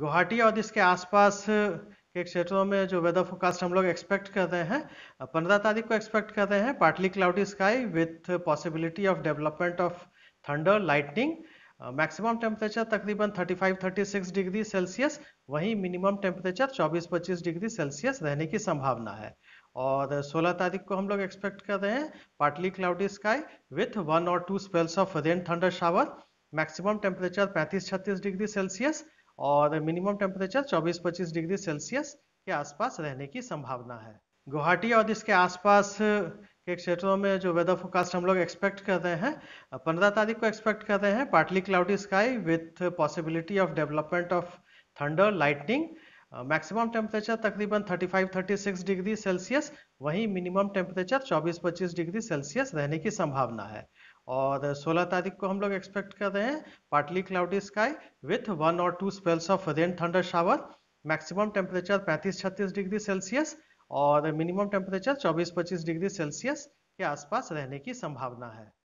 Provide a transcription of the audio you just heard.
गुवाहाटी और इसके आसपास के क्षेत्रों में जो वेदर फोकास्ट हम लोग एक्सपेक्ट कर रहे हैं पंद्रह तारीख को एक्सपेक्ट कर रहे हैं partly cloudy sky with possibility of development of thunder lightning maximum temperature तकरीबन 35-36 डिग्री सेल्सियस वहीं मिनिमम टेम्परेचर 24-25 डिग्री सेल्सियस रहने की संभावना है और 16 तारीख को हम लोग एक्सपेक्ट कर रहे हैं partly cloudy sky with one और two spells of rain thunder shower maximum temperature 35-36 degree Celsius और मिनिमम टेम्परेचर 24-25 डिग्री सेल्सियस के आसपास रहने की संभावना है गुवाहाटी और इसके आसपास के क्षेत्रों में जो वेदर फोरकास्ट हम लोग एक्सपेक्ट कर रहे हैं पंद्रह तारीख को एक्सपेक्ट कर रहे हैं partly cloudy sky with possibility of development of thunder lightning maximum temperature तकरीबन 35-36 डिग्री सेल्सियस वहीं मिनिमम टेम्परेचर 24-25 डिग्री सेल्सियस रहने की संभावना है और 16 तारीख को हम लोग एक्सपेक्ट कर रहे हैं partly cloudy sky with one और two spells of rain thunder shower maximum temperature 35-36 degree Celsius और मिनिमम टेम्परेचर 24-25 डिग्री सेल्सियस के आसपास रहने की संभावना है